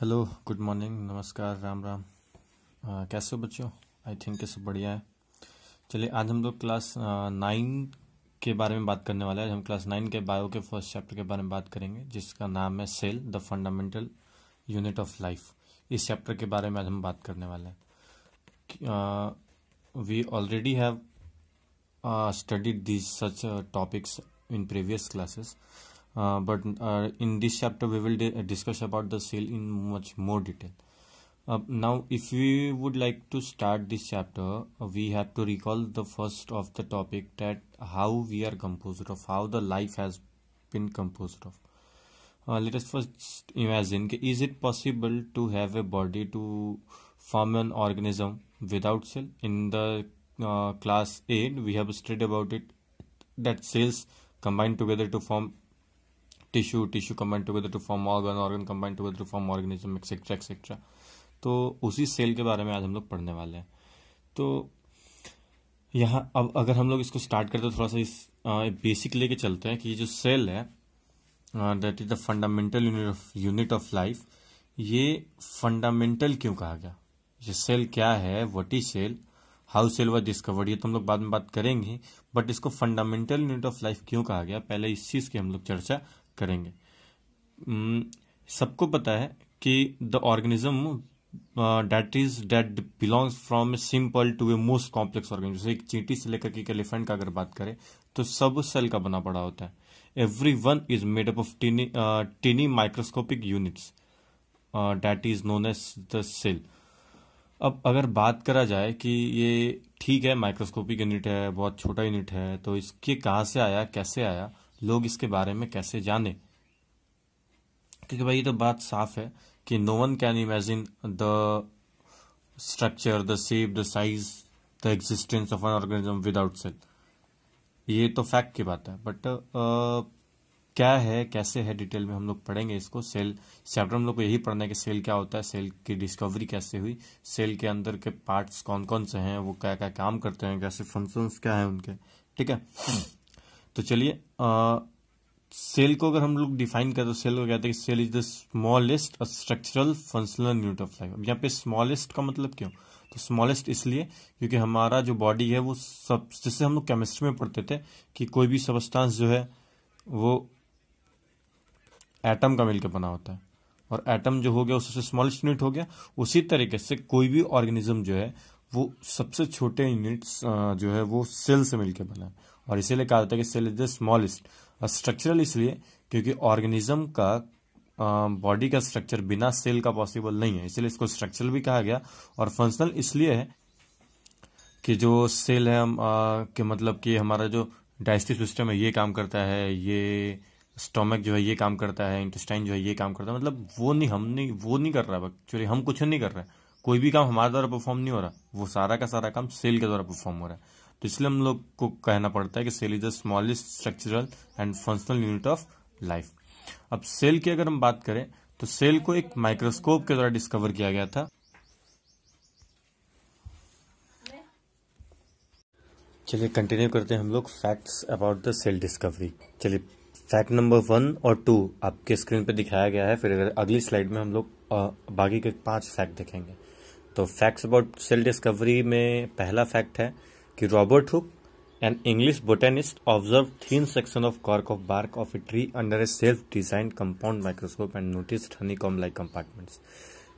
Hello good morning नमस्कार राम राम आ, कैसे हो बच्चों आई थिंक ये सब बढ़िया है चलिए आज हम लोग क्लास नाइन के बारे में बात करने वाले हैं हम क्लास नाइन के बायो के फर्स्ट चैप्टर के बारे में बात करेंगे जिसका नाम है cell the fundamental unit of life इस चैप्टर के बारे में आज हम बात करने वाले हैं we already have studied this such topics in previous classes uh, but uh, in this chapter we will uh, discuss about the cell in much more detail uh, now if we would like to start this chapter uh, we have to recall the first of the topic that how we are composed of how the life has been composed of uh, let us first imagine is it possible to have a body to form an organism without cell in the class 8 we have studied about it that cells combine together to form tissue tissue combine together to form organ organ combine together to form organism etcetera etcetera तो उसी cell के बारे में आज हम लोग पढ़ने वाले हैं तो यहाँ अब अगर हम लोग इसको स्टार्ट करते हैं थोड़ा सा इस बेसिक लेके चलते हैं कि ये जो सेल है that is the fundamental unit of unit of life ये फंडामेंटल क्यों कहा गया ये सेल क्या है what is cell how cell was discovered ये तो हम लोग बाद में बात करेंगे बट इसको फंडामेंटल यूनिट ऑफ लाइफ क्यों कहा गया पहले इस चीज़ की हम लोग चर्चा करेंगे सबको पता है कि the organism that is that belongs from a simple to a most complex organism जैसे एक चींटी से लेकर के एक एलिफेंट का अगर बात करें तो सब सेल का बना पड़ा होता है every one is made up of tiny tiny microscopic units that is known as the cell अब अगर बात करा जाए कि ये ठीक है माइक्रोस्कोपिक यूनिट है बहुत छोटा यूनिट है तो इसके कहाँ से आया कैसे आया लोग इसके बारे में कैसे जाने क्योंकि भाई ये तो बात साफ है कि no one can imagine the structure the shape the size the existence of an organism without cell ये तो फैक्ट की बात है बट uh, क्या है कैसे है डिटेल में हम लोग पढ़ेंगे इसको सेल चैप्टर हम लोग को यही पढ़ना है कि सेल क्या होता है सेल की डिस्कवरी कैसे हुई सेल के अंदर के पार्ट्स कौन कौन से हैं वो क्या क्या काम करते हैं कैसे फंक्शंस क्या है उनके ठीक है तो चलिए सेल को अगर हम लोग डिफाइन करें तो सेल को कहते हैं कि cell is the smallest structural functional unit of life यहाँ पे स्मॉलेस्ट का मतलब क्यों तो स्मॉलेस्ट इसलिए क्योंकि हमारा जो बॉडी है वो सब जैसे हम लोग केमिस्ट्री में पढ़ते थे कि कोई भी सबस्टांस जो है वो एटम का मिलकर बना होता है और एटम जो हो गया उससे स्मॉलेस्ट यूनिट हो गया उसी तरीके से कोई भी ऑर्गेनिज्म जो है वो सबसे छोटे यूनिट्स जो है वो सेल से मिलकर बना है और इसीलिए कहा जाता है कि सेल इज द स्मॉलेस्ट और स्ट्रक्चरल इसलिए क्योंकि ऑर्गेनिज्म का बॉडी का स्ट्रक्चर बिना सेल का पॉसिबल नहीं है इसलिए इसको स्ट्रक्चरल भी कहा गया और फंक्शनल इसलिए है कि जो सेल है हम के मतलब कि हमारा जो डाइजेस्टिव सिस्टम है ये काम करता है ये स्टोमक जो है ये काम करता है इंटेस्टाइन जो है ये काम करता है मतलब वो नहीं हम नहीं वो नहीं कर रहा है एक्चुअली हम कुछ नहीं कर रहे हैं कोई भी काम हमारे द्वारा परफॉर्म नहीं हो रहा वो सारा का सारा काम सेल के द्वारा परफॉर्म हो रहा है तो इसलिए हम लोग को कहना पड़ता है कि cell is the smallest structural and functional unit of life अब सेल की अगर हम बात करें तो सेल को एक माइक्रोस्कोप के द्वारा डिस्कवर किया गया था चलिए कंटिन्यू करते हैं हम लोग facts about the cell discovery चलिए फैक्ट नंबर वन और टू आपके स्क्रीन पर दिखाया गया है फिर अगर अगली स्लाइड में हम लोग बाकी के पांच फैक्ट देखेंगे तो फैक्ट्स अबाउट सेल डिस्कवरी में पहला फैक्ट है कि Robert Hooke an English botanist observe thin section of cork of bark of a tree under a self designed compound microscope and notice honeycomb like compartments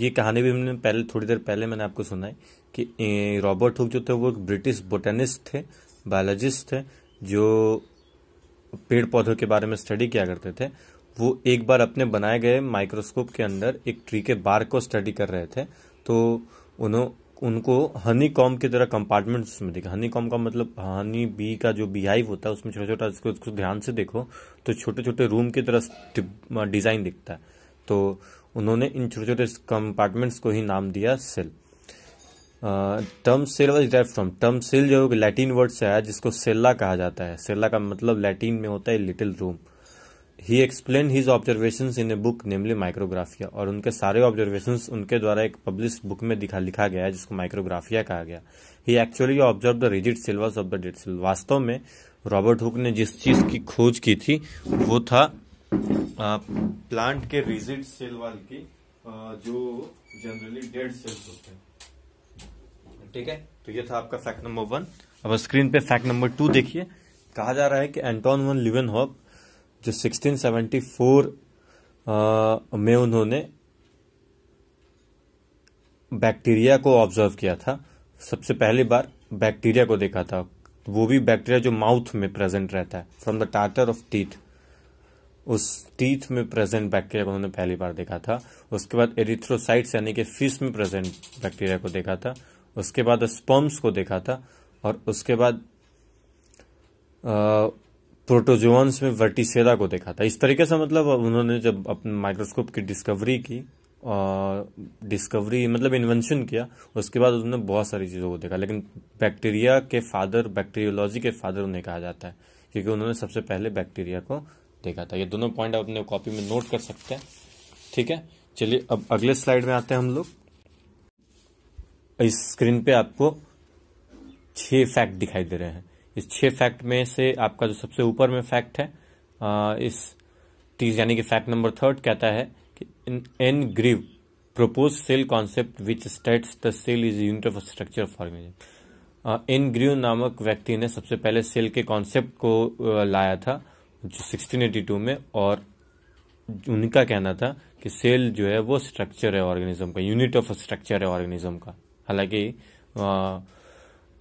ये कहानी भी हमने पहले थोड़ी देर पहले मैंने आपको सुनाई कि रॉबर्ट हुक जो थे वो एक ब्रिटिश बोटेनिस्ट थे बायोलॉजिस्ट थे जो पेड़ पौधों के बारे में स्टडी किया करते थे वो एक बार अपने बनाए गए माइक्रोस्कोप के अंदर एक ट्री के बार्क को स्टडी कर रहे थे तो उन्होंने उनको हनी कॉम की तरह कंपार्टमेंट उसमें देखा हनी कॉम का मतलब हनी बी का जो बीहाइव होता है उसमें छोटा छोटा उसको ध्यान से देखो तो छोटे छोटे रूम की तरह डिज़ाइन दिखता है तो उन्होंने इन छोटे छोटे कंपार्टमेंट्स को ही नाम दिया सेल टर्म सेल वॉज डेव फ्रॉम टर्म सेल जो लैटिन वर्ड से आया जिसको सेल्ला कहा जाता है सेल्ला का मतलब लैटिन में होता है little room he explain his observation in a book namely Micrographia और उनके सारे ऑब्जर्वेशन उनके द्वारा एक पब्लिश बुक में दिखा लिखा गया है जिसको माइक्रोग्राफिया कहा गया he actually observe the rigid cell walls of the that cell wall वास्तव में रॉबर्ट हुक ने जिस चीज की खोज की थी वो था आ, प्लांट के रिजिट सेल वाल की आ, जो जनरली डेड सेल्स होते हैं ठीक है तो ये था आपका फैक्ट नंबर वन अब स्क्रीन पे फैक्ट नंबर टू देखिए कहा जा रहा है कि एंटोन वन लिवन हॉप जो 1674 आ, में उन्होंने बैक्टीरिया को ऑब्जर्व किया था सबसे पहली बार बैक्टीरिया को देखा था वो भी बैक्टीरिया जो माउथ में प्रेजेंट रहता है from the tartar of teeth उस टीथ में प्रेजेंट बैक्टीरिया को उन्होंने पहली बार देखा था उसके बाद एरिथ्रोसाइट्स यानी कि फिश में प्रेजेंट बैक्टीरिया को देखा था उसके बाद स्पर्म्स को देखा था और उसके बाद प्रोटोजोन्स में वर्टिसेला को देखा था इस तरीके से मतलब उन्होंने जब अपने माइक्रोस्कोप की डिस्कवरी की और डिस्कवरी मतलब इन्वेंशन किया उसके बाद उन्होंने बहुत सारी चीज़ों को देखा लेकिन बैक्टीरिया के फादर बैक्टीरियोलॉजी के फादर उन्हें कहा जाता है क्योंकि उन्होंने सबसे पहले बैक्टीरिया को देखा था ये दोनों पॉइंट आप अपने कॉपी में नोट कर सकते हैं ठीक है चलिए अब अगले स्लाइड में आते हैं हम लोग इस स्क्रीन पे आपको छह फैक्ट दिखाई दे रहे हैं इस छह फैक्ट में से आपका जो सबसे ऊपर में फैक्ट है इस तीस यानी कि फैक्ट नंबर थर्ड कहता है कि N Grew propose cell concept which states the cell is unit of structure of organism N Grew नामक व्यक्ति ने सबसे पहले सेल के कॉन्सेप्ट को लाया था जो 1682 में और उनका कहना था कि सेल जो है वो स्ट्रक्चर है ऑर्गेनिज्म का यूनिट ऑफ स्ट्रक्चर है ऑर्गेनिज्म का हालांकि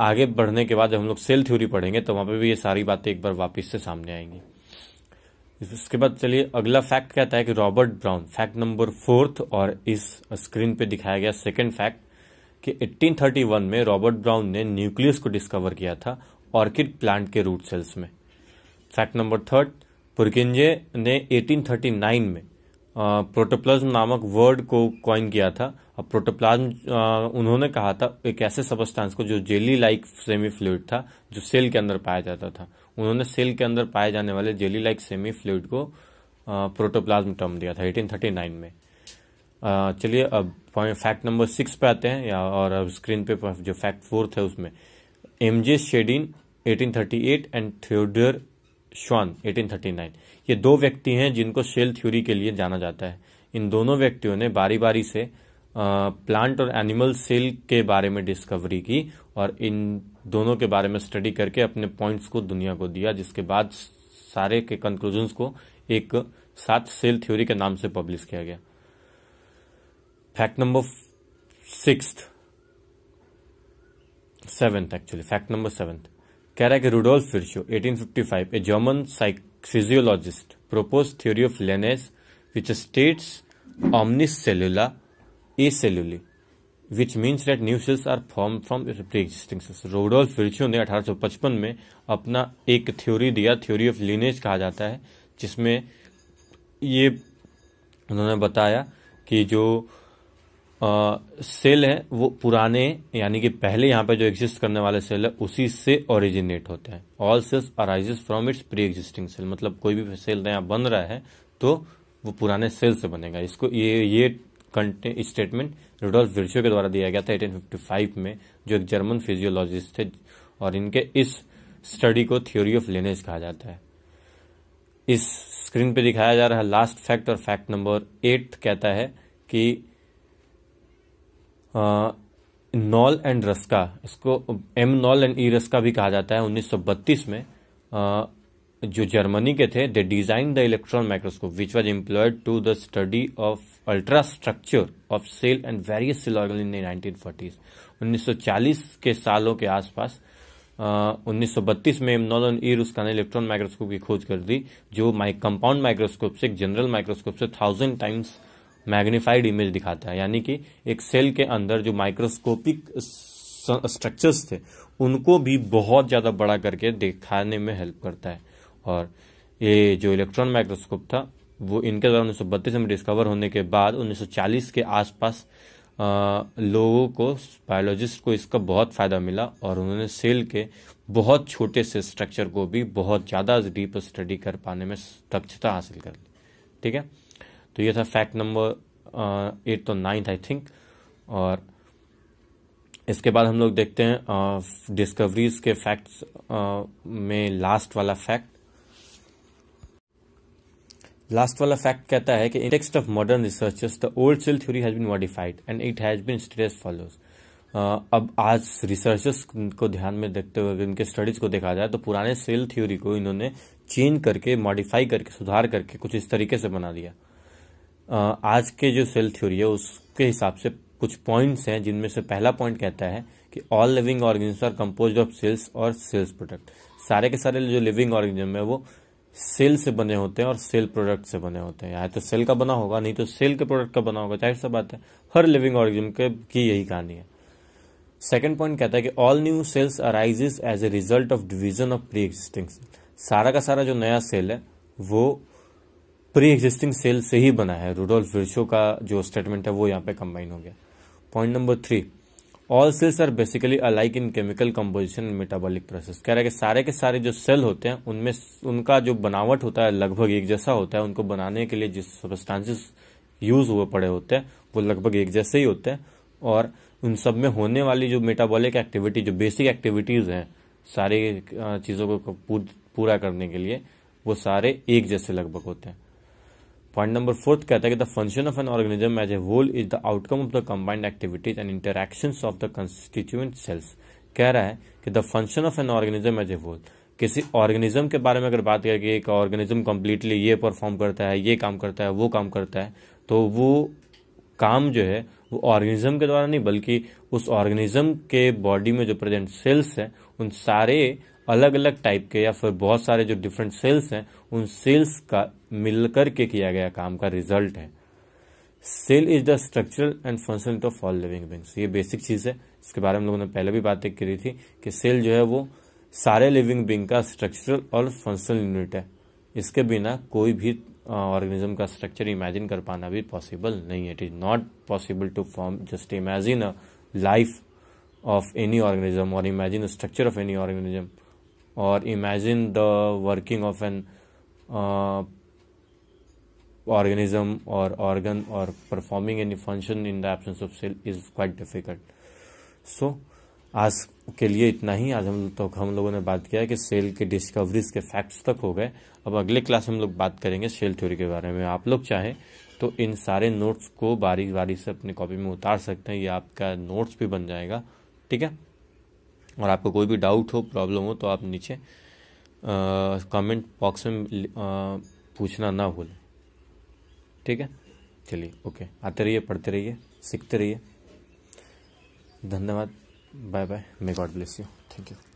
आगे बढ़ने के बाद जब हम लोग सेल थ्योरी पढ़ेंगे तो वहां पे भी ये सारी बातें एक बार वापस से सामने आएंगी इसके बाद चलिए अगला फैक्ट कहता है कि Robert Brown fact number fourth और इस स्क्रीन पे दिखाया गया सेकंड फैक्ट कि 1831 में रॉबर्ट ब्राउन ने न्यूक्लियस को डिस्कवर किया था ऑर्किड प्लांट के रूट सेल्स में फैक्ट नंबर थर्ड पुरकिंजे ने 1839 में प्रोटोप्लाज्म नामक वर्ड को क्वाइन किया था और प्रोटोप्लाज्म उन्होंने कहा था एक ऐसे सबस्टांस को जो जेली लाइक सेमी फ्लूड था जो सेल के अंदर पाया जाता था उन्होंने सेल के अंदर पाए जाने वाले जेली लाइक सेमी फ्लूड को प्रोटोप्लाज्म टर्म दिया था 1839 में चलिए अब फैक्ट नंबर सिक्स पे आते हैं या और अब स्क्रीन पे जो फैक्ट फोर्थ है उसमें M J Schleiden 1838 and Theodor Schwann 1839 ये दो व्यक्ति हैं जिनको सेल थ्योरी के लिए जाना जाता है इन दोनों व्यक्तियों ने बारी बारी से प्लांट और एनिमल सेल के बारे में डिस्कवरी की और इन दोनों के बारे में स्टडी करके अपने पॉइंट्स को दुनिया को दिया जिसके बाद सारे के कंक्लूजन को एक साथ सेल थ्योरी के नाम से पब्लिश किया गया fact number six seventh actually fact number seventh कह रहा है कि Rudolf Virchow 1855 a German physiologist propose theory of lineage which states omnis cellula e cellula which means that new cells are form from pre existing cells Rudolf Virchow ने 1855 में अपना एक theory दिया theory of lineage कहा जाता है जिसमें ये उन्होंने बताया कि जो सेल हैं वो पुराने यानी कि पहले यहाँ पे जो एग्जिस्ट करने वाले सेल है उसी से ओरिजिनेट होते हैं all cells arises from its pre existing cell मतलब कोई भी सेल नया बन रहा है तो वो पुराने सेल से बनेगा इसको ये ये स्टेटमेंट रुडोल्फ विर्चो के द्वारा दिया गया था 1855 में जो एक जर्मन फिजियोलॉजिस्ट थे और इनके इस स्टडी को थ्योरी ऑफ लेनेज कहा जाता है इस स्क्रीन पे दिखाया जा रहा है लास्ट फैक्ट और फैक्ट नंबर एट कहता है कि नॉल एंड रस्का इसको M Knoll and E Ruska भी कहा जाता है 1932 में आ, जो जर्मनी के थे they design the electron microscope which was employed to the study of ultra structure of cell and various cell organ in nineteen forties के सालों के आसपास उन्नीस uh, में एंड ई रुस्का ने इलेक्ट्रॉन माइक्रोस्कोप की खोज कर दी जो माइक कंपाउंड माइक्रोस्कोप से एक जनरल माइक्रोस्कोप से थाउजेंड टाइम्स मैग्नीफाइड इमेज दिखाता है यानी कि एक सेल के अंदर जो माइक्रोस्कोपिक स्ट्रक्चर्स थे उनको भी बहुत ज़्यादा बड़ा करके दिखाने में हेल्प करता है और ये जो इलेक्ट्रॉन माइक्रोस्कोप था वो इनके द्वारा उन्नीस में डिस्कवर होने के बाद 1940 के आसपास लोगों को बायोलॉजिस्ट को इसका बहुत फ़ायदा मिला और उन्होंने सेल के बहुत छोटे से स्ट्रक्चर को भी बहुत ज़्यादा डीप स्टडी कर पाने में दक्षता हासिल कर ली ठीक है तो ये था फैक्ट नंबर एट तो नाइन्थ आई थिंक और इसके बाद हम लोग देखते हैं डिस्कवरीज uh, के फैक्ट्स uh, में लास्ट वाला फैक्ट लास्ट वाला फैक्ट कहता है कि in text of modern researchers the old cell theory has been modified and it has been stated follows अब आज रिसर्चर्स को ध्यान में देखते हुए अगर इनके स्टडीज को देखा जाए तो पुराने सेल थ्योरी को इन्होंने चेंज करके मॉडिफाई करके सुधार करके कुछ इस तरीके से बना दिया आज के जो सेल थ्योरी है उसके हिसाब से कुछ पॉइंट्स हैं जिनमें से पहला पॉइंट कहता है कि all living organism are compose of cells और सेल्स प्रोडक्ट सारे के सारे जो लिविंग ऑर्गेनिज्म है वो सेल से बने होते हैं और सेल प्रोडक्ट से बने होते हैं या तो सेल का बना होगा नहीं तो सेल के प्रोडक्ट का बना होगा चाहे सा बात है हर लिविंग ऑर्गेनिज्म के की यही कहानी है सेकेंड पॉइंट कहता है कि all new cells arises as a result of division of pre existing सारा का सारा जो नया सेल है वो प्री एग्जिस्टिंग सेल से ही बना है रूडोल्फ विर्शो का जो स्टेटमेंट है वो यहाँ पे कंबाइन हो गया point number three all cells are basically alike in chemical composition metabolic process कह रहे हैं कि सारे के सारे जो सेल होते हैं उनमें उनका जो बनावट होता है लगभग एक जैसा होता है उनको बनाने के लिए जिस सब्सटेंसेस यूज हुए पड़े होते हैं वो लगभग एक जैसे ही होते हैं और उन सब में होने वाली जो मेटाबॉलिक एक्टिविटी जो बेसिक एक्टिविटीज़ हैं सारे चीज़ों को पूरा करने के लिए वो सारे एक जैसे लगभग होते हैं पॉइंट नंबर फोर्थ कहता है कि the function of an organism as a whole is the outcome of the combined activities and interaction of the constituent cells कह रहा है कि the function of an organism as a whole किसी organism के बारे में अगर बात करें कि एक ऑर्गेनिज्म कम्प्लीटली ये परफॉर्म करता है ये काम करता है वो काम करता है तो वो काम जो है वो ऑर्गेनिज्म के द्वारा नहीं बल्कि उस ऑर्गेनिज्म के बॉडी में जो प्रेजेंट सेल्स हैं उन सारे अलग अलग टाइप के या फिर बहुत सारे जो डिफरेंट सेल्स हैं उन सेल्स का मिलकर के किया गया काम का रिजल्ट है cell is the structural and function of all living beings ये बेसिक चीज़ है इसके बारे में लोगों ने पहले भी बातें करी थी कि सेल जो है वो सारे लिविंग बींग का स्ट्रक्चरल और फंक्शनल यूनिट है इसके बिना कोई भी ऑर्गेनिज्म का स्ट्रक्चर इमेजिन कर पाना भी पॉसिबल नहीं है it is not possible to form just imagine a life of any organism और imagine structure of any organism or imagine the working of an uh, organism or organ or performing any function in the absence of cell is quite difficult. So आज के लिए इतना ही आज हम तो हम लोगों ने बात किया कि सेल के डिस्कवरीज के फैक्ट्स तक हो गए अब अगले क्लास में हम लोग बात करेंगे सेल थ्योरी के बारे में आप लोग चाहें तो इन सारे नोट्स को बारीक बारीक से अपनी कॉपी में उतार सकते हैं ये आपका नोट्स भी बन जाएगा ठीक है और आपको कोई भी डाउट हो प्रॉब्लम हो तो आप नीचे कमेंट बॉक्स में आ, पूछना ना भूलें ठीक है चलिए ओके आते रहिए पढ़ते रहिए सीखते रहिए धन्यवाद bye bye may God bless you thank you